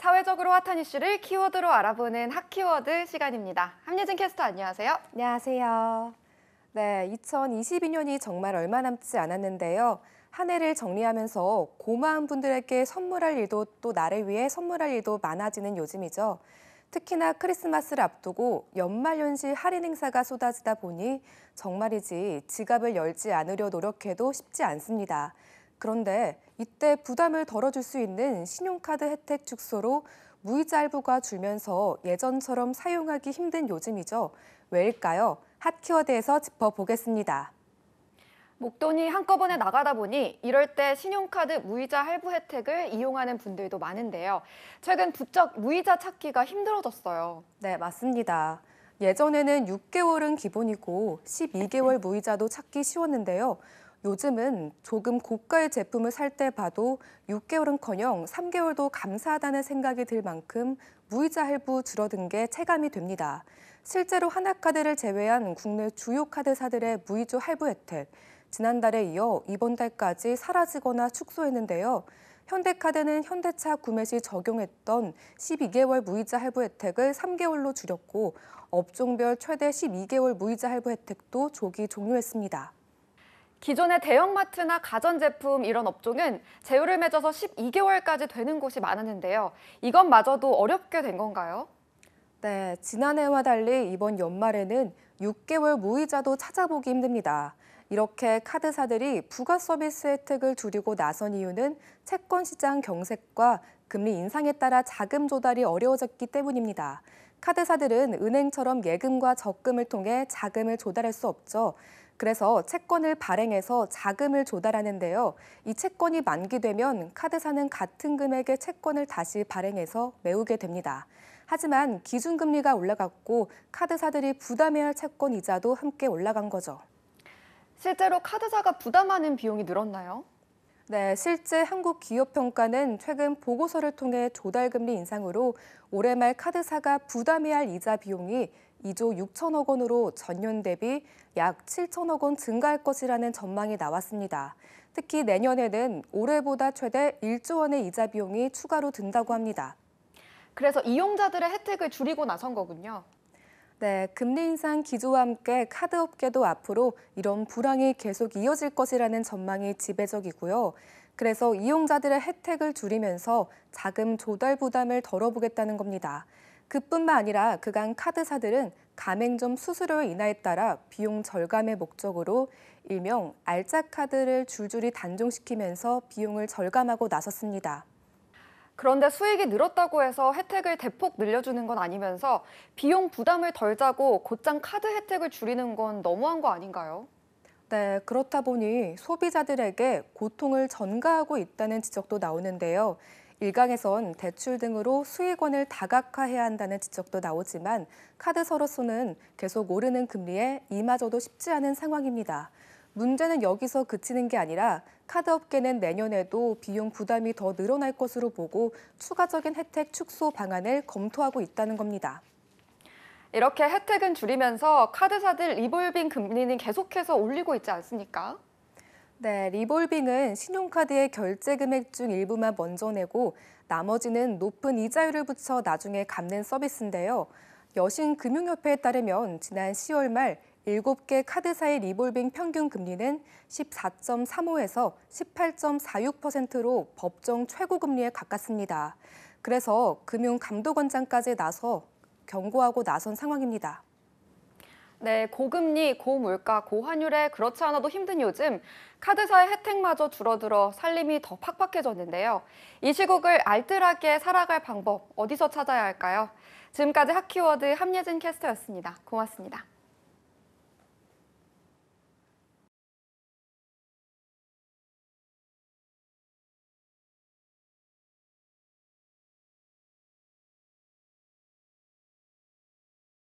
사회적으로 핫한 이슈를 키워드로 알아보는 핫키워드 시간입니다. 함예진 캐스터 안녕하세요. 안녕하세요. 네, 2022년이 정말 얼마 남지 않았는데요. 한 해를 정리하면서 고마운 분들에게 선물할 일도 또 나를 위해 선물할 일도 많아지는 요즘이죠. 특히나 크리스마스를 앞두고 연말연시 할인 행사가 쏟아지다 보니 정말이지 지갑을 열지 않으려 노력해도 쉽지 않습니다. 그런데 이때 부담을 덜어줄 수 있는 신용카드 혜택 축소로 무이자 할부가 줄면서 예전처럼 사용하기 힘든 요즘이죠. 왜일까요? 핫 키워드에서 짚어보겠습니다. 목돈이 한꺼번에 나가다 보니 이럴 때 신용카드 무이자 할부 혜택을 이용하는 분들도 많은데요. 최근 부쩍 무이자 찾기가 힘들어졌어요. 네, 맞습니다. 예전에는 6개월은 기본이고 12개월 무이자도 찾기 쉬웠는데요. 요즘은 조금 고가의 제품을 살 때 봐도 6개월은커녕 3개월도 감사하다는 생각이 들 만큼 무이자 할부 줄어든 게 체감이 됩니다. 실제로 하나카드를 제외한 국내 주요 카드사들의 무이자 할부 혜택, 지난달에 이어 이번 달까지 사라지거나 축소했는데요. 현대카드는 현대차 구매 시 적용했던 12개월 무이자 할부 혜택을 3개월로 줄였고 업종별 최대 12개월 무이자 할부 혜택도 조기 종료했습니다. 기존의 대형마트나 가전제품 이런 업종은 제휴를 맺어서 12개월까지 되는 곳이 많았는데요. 이것마저도 어렵게 된 건가요? 네, 지난해와 달리 이번 연말에는 6개월 무이자도 찾아보기 힘듭니다. 이렇게 카드사들이 부가 서비스 혜택을 줄이고 나선 이유는 채권 시장 경색과 금리 인상에 따라 자금 조달이 어려워졌기 때문입니다. 카드사들은 은행처럼 예금과 적금을 통해 자금을 조달할 수 없죠. 그래서 채권을 발행해서 자금을 조달하는데요. 이 채권이 만기되면 카드사는 같은 금액의 채권을 다시 발행해서 메우게 됩니다. 하지만 기준금리가 올라갔고 카드사들이 부담해야 할 채권 이자도 함께 올라간 거죠. 실제로 카드사가 부담하는 비용이 늘었나요? 네, 실제 한국 기업 평가는 최근 보고서를 통해 조달 금리 인상으로 올해 말 카드사가 부담해야 할 이자 비용이 2조 6천억 원으로 전년 대비 약 7천억 원 증가할 것이라는 전망이 나왔습니다. 특히 내년에는 올해보다 최대 1조 원의 이자 비용이 추가로 든다고 합니다. 그래서 이용자들의 혜택을 줄이고 나선 거군요. 네, 금리 인상 기조와 함께 카드 업계도 앞으로 이런 불황이 계속 이어질 것이라는 전망이 지배적이고요. 그래서 이용자들의 혜택을 줄이면서 자금 조달 부담을 덜어보겠다는 겁니다. 그뿐만 아니라 그간 카드사들은 가맹점 수수료 인하에 따라 비용 절감의 목적으로 일명 알짜 카드를 줄줄이 단종시키면서 비용을 절감하고 나섰습니다. 그런데 수익이 늘었다고 해서 혜택을 대폭 늘려주는 건 아니면서 비용 부담을 덜자고 곧장 카드 혜택을 줄이는 건 너무한 거 아닌가요? 네, 그렇다 보니 소비자들에게 고통을 전가하고 있다는 지적도 나오는데요. 일각에선 대출 등으로 수익원을 다각화해야 한다는 지적도 나오지만 카드서로서는 계속 오르는 금리에 이마저도 쉽지 않은 상황입니다. 문제는 여기서 그치는 게 아니라 카드 업계는 내년에도 비용 부담이 더 늘어날 것으로 보고 추가적인 혜택 축소 방안을 검토하고 있다는 겁니다. 이렇게 혜택은 줄이면서 카드사들 리볼빙 금리는 계속해서 올리고 있지 않습니까? 네, 리볼빙은 신용카드의 결제 금액 중 일부만 먼저 내고 나머지는 높은 이자율을 붙여 나중에 갚는 서비스인데요. 여신금융협회에 따르면 지난 10월 말 7개 카드사의 리볼빙 평균 금리는 14.35에서 18.46%로 법정 최고 금리에 가깝습니다. 그래서 금융감독원장까지 나서 경고하고 나선 상황입니다. 네, 고금리, 고물가, 고환율에 그렇지 않아도 힘든 요즘 카드사의 혜택마저 줄어들어 살림이 더 팍팍해졌는데요. 이 시국을 알뜰하게 살아갈 방법 어디서 찾아야 할까요? 지금까지 핫키워드 함예진 캐스터였습니다. 고맙습니다.